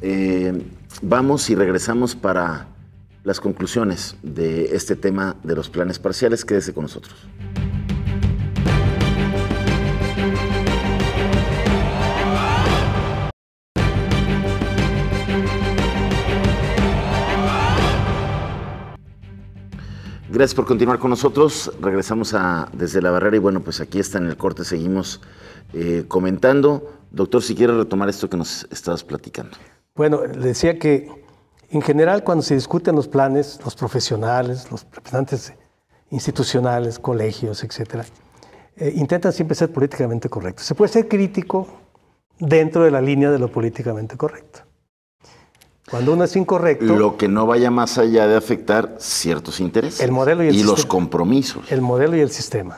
Eh, vamos y regresamos para las conclusiones de este tema de los planes parciales. Quédese con nosotros. Gracias por continuar con nosotros. Regresamos a Desde la Barrera y bueno, pues aquí está en el corte, seguimos eh, comentando. Doctor, si quiere retomar esto que nos estabas platicando. Bueno, le decía que en general cuando se discuten los planes, los profesionales, los representantes institucionales, colegios, etcétera, eh, intentan siempre ser políticamente correctos. Se puede ser crítico dentro de la línea de lo políticamente correcto. Cuando uno es incorrecto. Lo que no vaya más allá de afectar ciertos intereses. El modelo y, el y los compromisos. El modelo y el sistema.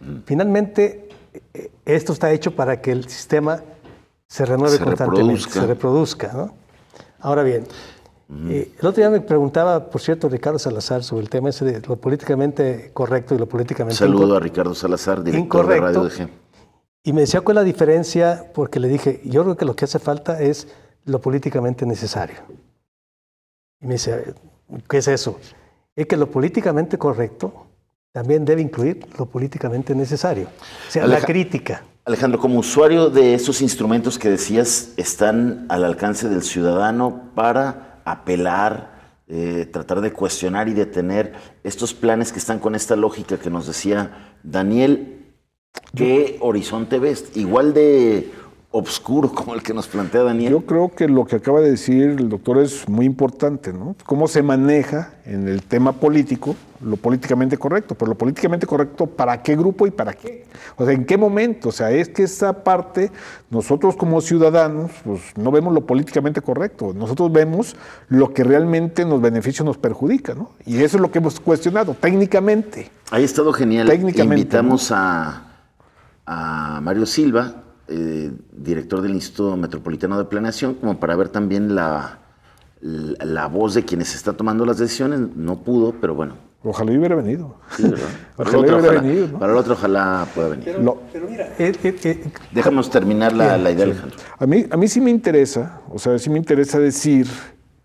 Mm. Finalmente, eh, esto está hecho para que el sistema se renueve se constantemente, reproduzca. se reproduzca. ¿no? Ahora bien, mm. eh, el otro día me preguntaba, por cierto, Ricardo Salazar sobre el tema ese de lo políticamente correcto y lo políticamente Saludo a Ricardo Salazar, director de Radio DG. Y me decía cuál es la diferencia, porque le dije, yo creo que lo que hace falta es lo políticamente necesario. Y me dice, ¿qué es eso? Es que lo políticamente correcto también debe incluir lo políticamente necesario, o sea, la crítica. Alejandro, como usuario de esos instrumentos que decías están al alcance del ciudadano para apelar, eh, tratar de cuestionar y detener estos planes que están con esta lógica que nos decía Daniel, ¿qué horizonte ves? Igual de obscuro como el que nos plantea Daniel. Yo creo que lo que acaba de decir el doctor es muy importante, ¿no? Cómo se maneja en el tema político lo políticamente correcto, pero lo políticamente correcto para qué grupo y para qué. O sea, ¿en qué momento? O sea, es que esa parte nosotros como ciudadanos pues no vemos lo políticamente correcto, nosotros vemos lo que realmente nos beneficia o nos perjudica, ¿no? Y eso es lo que hemos cuestionado técnicamente. Ha estado genial. Técnicamente. Invitamos a Mario Silva, eh, director del Instituto Metropolitano de Planeación, como para ver también la, la, voz de quienes está tomando las decisiones. No pudo, pero bueno. Ojalá hubiera venido. Sí, ojalá hubiera venido. Para el otro, ojalá pueda venir. Pero, mira. Eh, eh, terminar la, idea, Alejandro. A mí, a mí sí me interesa, o sea, sí me interesa decir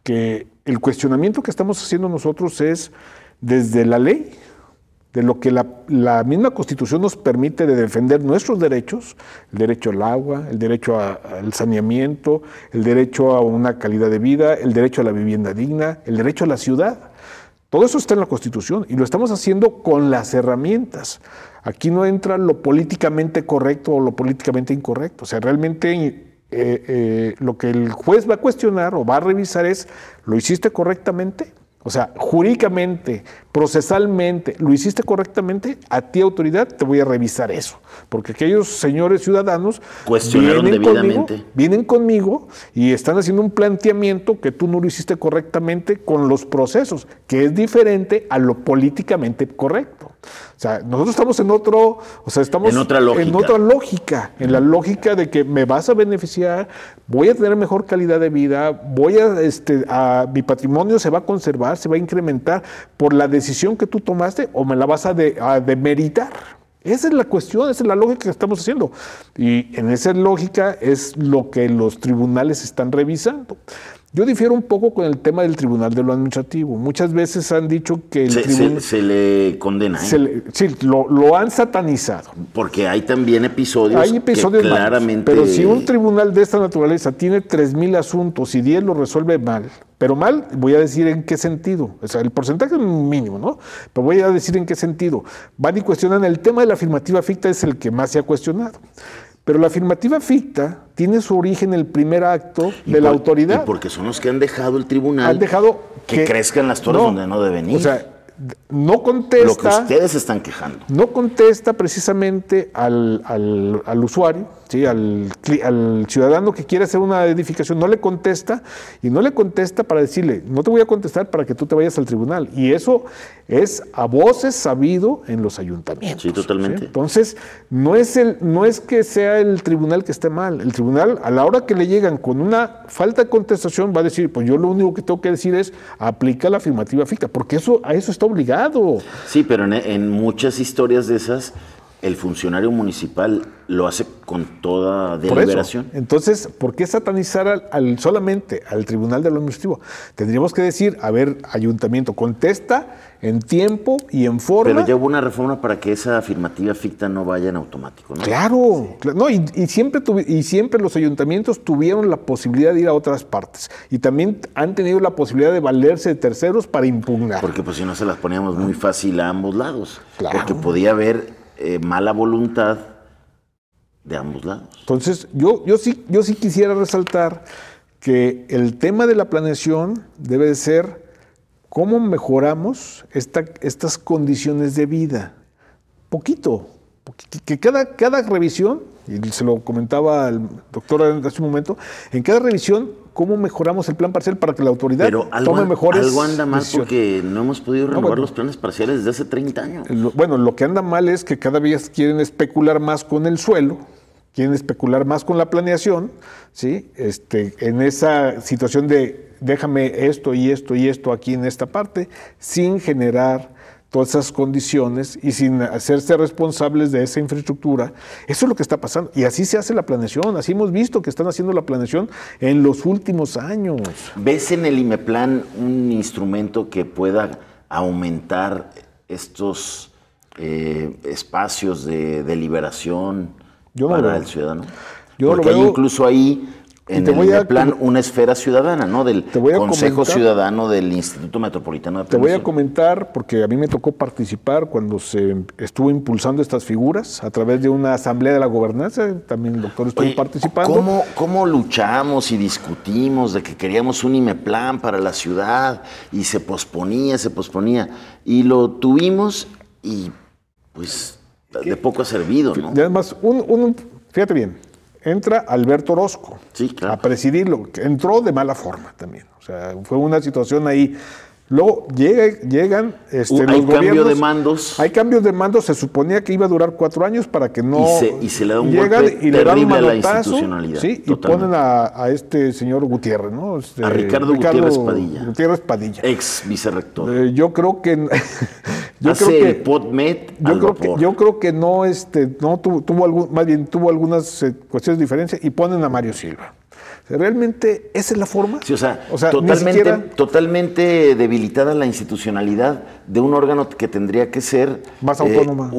que el cuestionamiento que estamos haciendo nosotros es desde la ley, de lo que la, la, misma Constitución nos permite de defender nuestros derechos, el derecho al agua, el derecho al saneamiento, el derecho a una calidad de vida, el derecho a la vivienda digna, el derecho a la ciudad. Todo eso está en la Constitución y lo estamos haciendo con las herramientas. Aquí no entra lo políticamente correcto o lo políticamente incorrecto. O sea, realmente eh, eh, lo que el juez va a cuestionar o va a revisar es, ¿lo hiciste correctamente? O sea, jurídicamente, procesalmente, ¿lo hiciste correctamente? A ti, autoridad, te voy a revisar eso. Porque aquellos señores ciudadanos Cuestionaron debidamente. vienen conmigo y están haciendo un planteamiento que tú no lo hiciste correctamente con los procesos, que es diferente a lo políticamente correcto. O sea, nosotros estamos en otro, o sea, estamos en otra lógica, en, la lógica de que me vas a beneficiar, voy a tener mejor calidad de vida, voy a, este, mi patrimonio se va a conservar, se va a incrementar por la decisión que tú tomaste o me la vas a, a demeritar. Esa es la cuestión, esa es la lógica que estamos haciendo. Y en esa lógica es lo que los tribunales están revisando. Yo difiero un poco con el tema del Tribunal de lo Administrativo. Muchas veces han dicho que el se, tribunal... Se, le condena. ¿eh? sí, lo, han satanizado. Porque hay también episodios, que claramente... pero si un tribunal de esta naturaleza tiene 3.000 asuntos y 10 lo resuelve mal, pero mal, voy a decir en qué sentido. O sea, el porcentaje es mínimo, ¿no? Pero voy a decir en qué sentido. Van y cuestionan el tema de la afirmativa ficta, es el que más se ha cuestionado. Pero la afirmativa ficta tiene su origen en el primer acto de la autoridad. porque son los que han dejado el tribunal. Han dejado que, crezcan las torres donde no deben ir. O sea, no contesta. Lo que ustedes están quejando. No contesta precisamente al usuario, al, ciudadano que quiere hacer una edificación no le contesta y no le contesta para decirle, no te voy a contestar para que tú te vayas al tribunal. Y eso es a voces sabido en los ayuntamientos. Sí, totalmente. Entonces, no es, el, no es que sea el tribunal que esté mal. El tribunal, a la hora que le llegan con una falta de contestación, va a decir, pues yo lo único que tengo que decir es aplica la afirmativa fija porque eso, a eso está obligado. Sí, pero en muchas historias de esas el funcionario municipal lo hace con toda deliberación. Entonces, ¿por qué satanizar al, solamente al Tribunal de lo Administrativo? Tendríamos que decir, a ver, ayuntamiento, contesta en tiempo y en forma. Pero ya hubo una reforma para que esa afirmativa ficta no vaya en automático, ¿no? Claro, no, y, siempre y siempre los ayuntamientos tuvieron la posibilidad de ir a otras partes y también han tenido la posibilidad de valerse de terceros para impugnar. Porque pues si no se las poníamos muy fácil a ambos lados, claro. porque podía haber eh, mala voluntad de ambos lados. Entonces, yo, yo, sí, yo sí quisiera resaltar que el tema de la planeación debe de ser cómo mejoramos esta, estas condiciones de vida. Poquito, que cada, cada revisión, y se lo comentaba el doctor hace un momento, en cada revisión cómo mejoramos el plan parcial para que la autoridad tome mejores algo anda mal porque no hemos podido renovar los planes parciales desde hace 30 años. Eh, bueno, lo que anda mal es que cada vez quieren especular más con el suelo, quieren especular más con la planeación, ¿sí? Este, en esa situación de déjame esto y esto y esto aquí en esta parte, sin generar esas condiciones y sin hacerse responsables de esa infraestructura. Eso es lo que está pasando. Y así se hace la planeación, así hemos visto que están haciendo la planeación en los últimos años. ¿Ves en el IMEPLAN un instrumento que pueda aumentar estos eh, espacios de deliberación para el ciudadano? Yo Porque lo incluso ahí en el voy plan una esfera ciudadana, ¿no? Del Consejo Ciudadano del Instituto Metropolitano de Te voy a comentar, porque a mí me tocó participar cuando se estuvo impulsando estas figuras a través de una asamblea de la gobernanza, también el doctor estuvo participando. ¿cómo, ¿Cómo luchamos y discutimos de que queríamos un IMEPLAN para la ciudad y se posponía, se posponía? Y lo tuvimos y pues de poco ha servido, ¿no? Y además, un, fíjate bien, entra Alberto Orozco a presidirlo, entró de mala forma también. O sea, fue una situación ahí Luego llegan este, uh, hay cambio de mandos. Hay cambios de mandos. Se suponía que iba a durar cuatro años para que no. Y se, le da un golpe y la institucionalidad. Sí, y ponen a, este señor Gutiérrez, ¿no? Este, a Ricardo, Gutiérrez Padilla. Ex vicerrector. Eh, yo creo que. yo Hace creo que, el yo creo que no este no tuvo, algún, más bien tuvo algunas eh, cuestiones de diferencia y ponen a Mario Silva ¿Realmente esa es la forma? Sí, o sea, totalmente, debilitada la institucionalidad de un órgano que tendría que ser... Más eh, autónoma.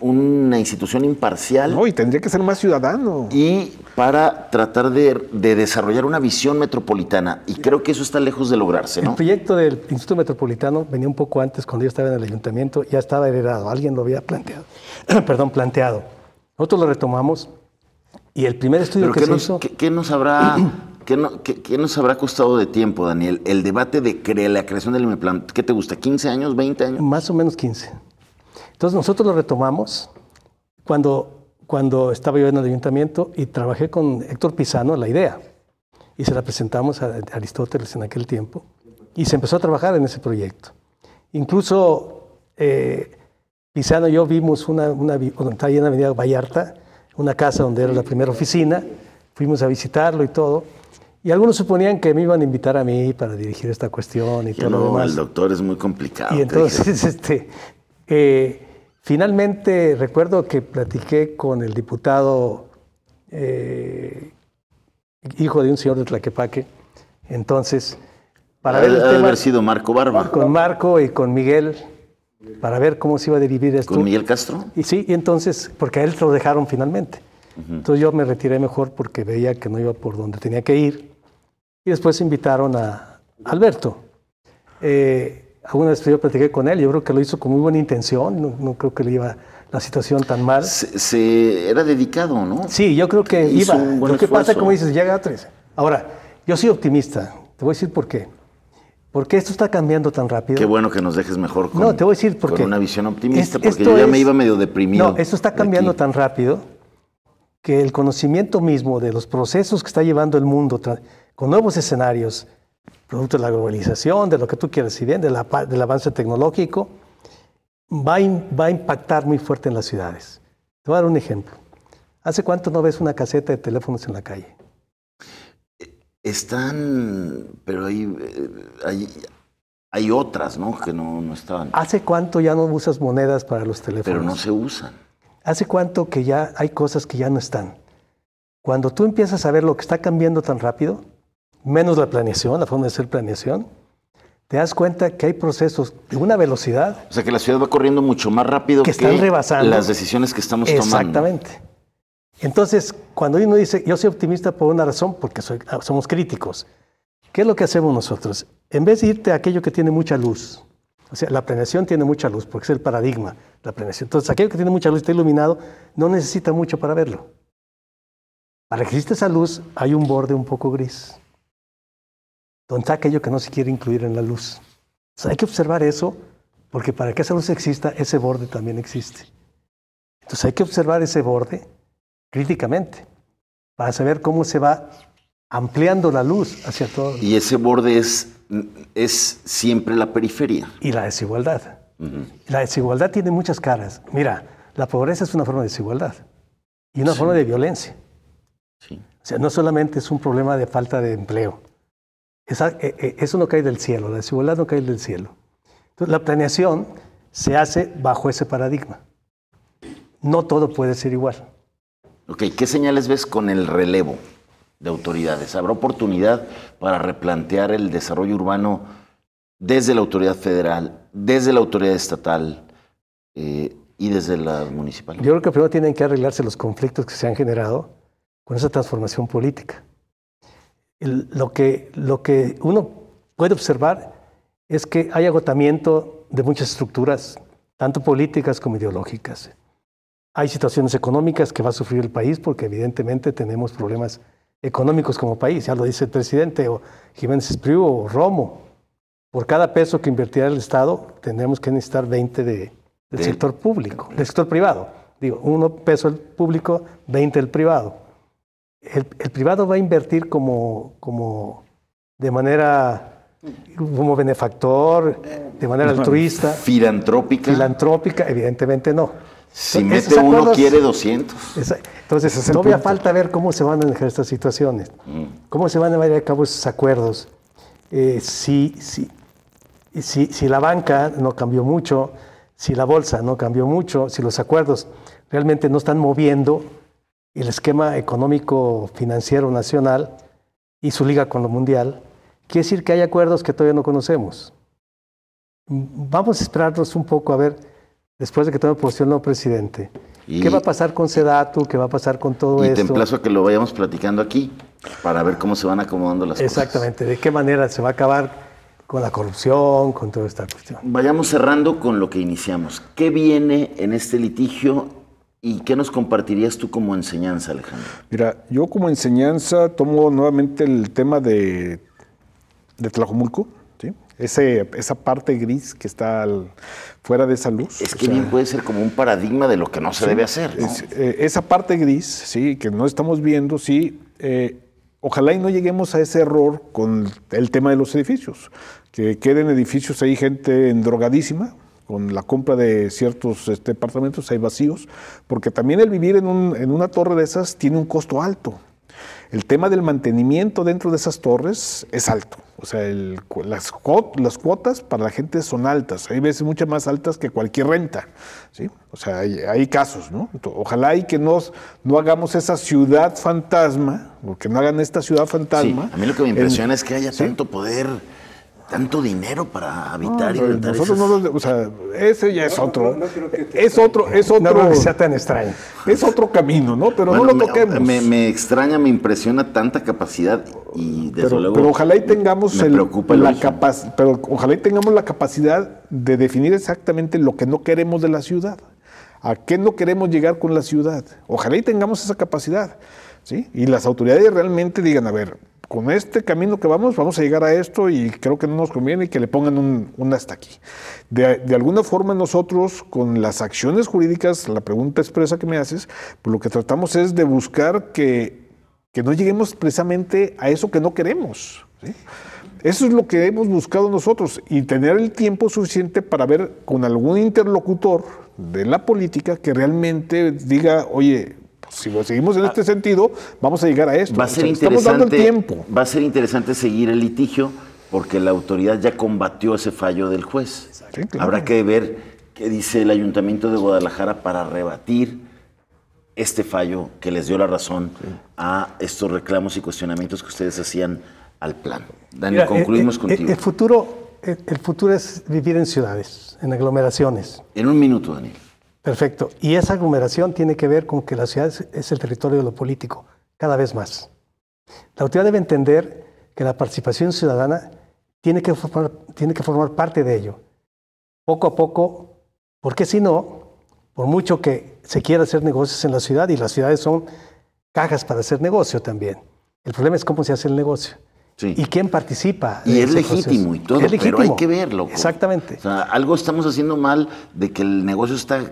una institución imparcial. No, y tendría que ser más ciudadano. Y para tratar de, desarrollar una visión metropolitana. Y creo que eso está lejos de lograrse, ¿no? El proyecto del Instituto Metropolitano venía un poco antes, cuando yo estaba en el ayuntamiento, ya estaba heredado. Alguien lo había planteado, perdón, planteado. Nosotros lo retomamos y el primer estudio que se hizo... ¿qué, nos habrá ¿Qué, nos habrá costado de tiempo, Daniel? El debate de la creación del Imeplan, ¿qué te gusta? ¿15 años, 20 años? Más o menos 15. Entonces nosotros lo retomamos cuando, cuando estaba yo en el ayuntamiento y trabajé con Héctor Pisano la idea. Y se la presentamos a Aristóteles en aquel tiempo. Y se empezó a trabajar en ese proyecto. Incluso eh, Pisano y yo vimos una, una, una, una la Avenida Vallarta una casa donde era la primera oficina, fuimos a visitarlo y todo. Y algunos suponían que me iban a invitar a mí para dirigir esta cuestión y todo no, lo demás. El doctor es muy complicado. Y entonces, este, eh, finalmente recuerdo que platiqué con el diputado, eh, hijo de un señor de Tlaquepaque, entonces, para ver el haber sido Marco Barba. Con Marco y con Miguel, para ver cómo se iba a dividir esto. ¿Con Miguel Castro? Y sí, y entonces, porque a él lo dejaron finalmente. Entonces yo me retiré mejor porque veía que no iba por donde tenía que ir. Y después invitaron a Alberto. Eh, alguna vez yo platiqué con él, yo creo que lo hizo con muy buena intención, no, creo que le iba la situación tan mal. Se, era dedicado, ¿no? Sí, yo creo que iba. Lo que pasa, como dices, llega a tres. Ahora, yo soy optimista, te voy a decir por qué. ¿Por esto está cambiando tan rápido? Qué bueno que nos dejes mejor con, no, te voy a decir con una visión optimista, porque yo ya me iba medio deprimido. No, esto está cambiando tan rápido que el conocimiento mismo de los procesos que está llevando el mundo con nuevos escenarios, producto de la globalización, de lo que tú quieres decir, bien, del avance tecnológico, va, va a impactar muy fuerte en las ciudades. Te voy a dar un ejemplo. ¿Hace cuánto no ves una caseta de teléfonos en la calle? Están, pero hay, eh, hay, otras, ¿no? Que no, no estaban. ¿Hace cuánto ya no usas monedas para los teléfonos? Pero no se usan. ¿Hace cuánto que ya hay cosas que ya no están? Cuando tú empiezas a ver lo que está cambiando tan rápido, menos la planeación, la forma de hacer planeación, te das cuenta que hay procesos de una velocidad. O sea, que la ciudad va corriendo mucho más rápido que, están rebasando. las decisiones que estamos tomando. Exactamente. Entonces, cuando uno dice, yo soy optimista por una razón, porque ah, somos críticos, ¿qué es lo que hacemos nosotros? En vez de irte a aquello que tiene mucha luz, o sea, la planeación tiene mucha luz, porque es el paradigma, la planeación. Entonces, aquello que tiene mucha luz, está iluminado, no necesita mucho para verlo. Para que exista esa luz, hay un borde un poco gris, donde está aquello que no se quiere incluir en la luz. O hay que observar eso, porque para que esa luz exista, ese borde también existe. Entonces, hay que observar ese borde críticamente para saber cómo se va ampliando la luz hacia todo. Y ese borde es, es siempre la periferia. Y la desigualdad. La desigualdad tiene muchas caras. Mira, la pobreza es una forma de desigualdad y una forma de violencia. Sí. O sea, no solamente es un problema de falta de empleo. E, e, eso no cae del cielo, la desigualdad no cae del cielo. Entonces, la planeación se hace bajo ese paradigma. No todo puede ser igual. Ok, ¿qué señales ves con el relevo de autoridades? ¿Habrá oportunidad para replantear el desarrollo urbano desde la autoridad federal, desde la autoridad estatal eh, y desde la municipal? Yo creo que primero tienen que arreglarse los conflictos que se han generado con esa transformación política. lo, que, lo que uno puede observar es que hay agotamiento de muchas estructuras, tanto políticas como ideológicas. Hay situaciones económicas que va a sufrir el país porque evidentemente tenemos problemas económicos como país, ya lo dice el presidente, o Jiménez Espriu o Romo. Por cada peso que invertirá el Estado, tendremos que necesitar 20 del sector público, del sector privado. Digo, uno peso el público, 20 el privado. El, privado va a invertir como, de manera como benefactor, de manera altruista. Filantrópica. Filantrópica, evidentemente no. Si mete uno, quiere 200. entonces, no todavía falta ver cómo se van a manejar estas situaciones, mm. cómo se van a llevar a cabo esos acuerdos. Eh, si, si, si, si, la banca no cambió mucho, si la bolsa no cambió mucho, si los acuerdos realmente no están moviendo el esquema económico financiero nacional y su liga con lo mundial, quiere decir que hay acuerdos que todavía no conocemos. Mm, vamos a esperarnos un poco a ver después de que tome posición no presidente. ¿Qué va a pasar con Sedatu? ¿Qué va a pasar con todo esto? Y te emplazo a que lo vayamos platicando aquí para ver cómo se van acomodando las cosas. Exactamente, de qué manera se va a acabar con la corrupción, con toda esta cuestión. Vayamos cerrando con lo que iniciamos. ¿Qué viene en este litigio ¿Y qué nos compartirías tú como enseñanza, Alejandro? Mira, yo como enseñanza tomo nuevamente el tema de, de esa parte gris que está fuera de esa luz. Es que bien puede ser como un paradigma de lo que no se debe hacer. Eh, esa parte gris, sí, que no estamos viendo, sí. Eh, ojalá y no lleguemos a ese error con el tema de los edificios, que queden edificios ahí gente endrogadísima con la compra de ciertos departamentos este, hay vacíos, porque también el vivir en, un, en una torre de esas tiene un costo alto. El tema del mantenimiento dentro de esas torres es alto. O sea, las, cuotas para la gente son altas. Hay veces muchas más altas que cualquier renta. O sea, hay, casos, ¿no? Ojalá y que no hagamos esa ciudad fantasma, o que no hagan esta ciudad fantasma. a mí lo que me impresiona es que haya tanto poder tanto dinero para habitar y o sea, ese ya es otro. es otro, es otro. que sea tan extraño. Es otro camino, ¿no? Pero no lo toquemos. Me, extraña, me impresiona tanta capacidad y desde pero, ojalá y tengamos la capacidad, pero ojalá tengamos la capacidad de definir exactamente lo que no queremos de la ciudad. ¿A qué no queremos llegar con la ciudad? Ojalá y tengamos esa capacidad. ¿sí? Y las autoridades realmente digan, a ver, con este camino que vamos, vamos a llegar a esto y creo que no nos conviene que le pongan un, hasta aquí. De, alguna forma nosotros, con las acciones jurídicas, la pregunta expresa que me haces, pues lo que tratamos es de buscar que, no lleguemos precisamente a eso que no queremos. Eso es lo que hemos buscado nosotros y tener el tiempo suficiente para ver con algún interlocutor de la política que realmente diga, oye, si seguimos en ah. este sentido, vamos a llegar a esto. Va a ser interesante, tiempo. Va a ser interesante seguir el litigio porque la autoridad ya combatió ese fallo del juez. Habrá que ver qué dice el Ayuntamiento de Guadalajara para rebatir este fallo que les dio la razón a estos reclamos y cuestionamientos que ustedes hacían al plan. Daniel, concluimos eh, eh, contigo. El, futuro, el futuro es vivir en ciudades, en aglomeraciones. En un minuto, Daniel. Perfecto. Y esa aglomeración tiene que ver con que la ciudad es el territorio de lo político, cada vez más. La autoridad debe entender que la participación ciudadana tiene que formar, tiene que formar parte de ello. Poco a poco, porque si no, por mucho que se quiera hacer negocios en la ciudad, y las ciudades son cajas para hacer negocio también, el problema es cómo se hace el negocio. ¿Y quién participa? Y es legítimo y todo, legítimo. pero hay que verlo. Pues. Exactamente. O sea, algo estamos haciendo mal de que el negocio está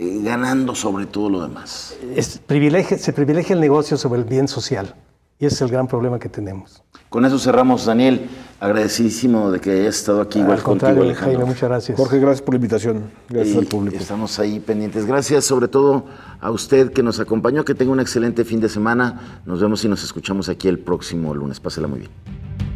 eh, ganando sobre todo lo demás. se privilegia el negocio sobre el bien social. Y ese es el gran problema que tenemos. Con eso cerramos, Daniel. Agradecidísimo de que hayas estado aquí igual al contigo, Alejandro. Jaime, muchas gracias. Jorge, gracias por la invitación. Gracias al público. Estamos ahí pendientes. Gracias sobre todo a usted que nos acompañó. Que tenga un excelente fin de semana. Nos vemos y nos escuchamos aquí el próximo lunes. Pásela muy bien.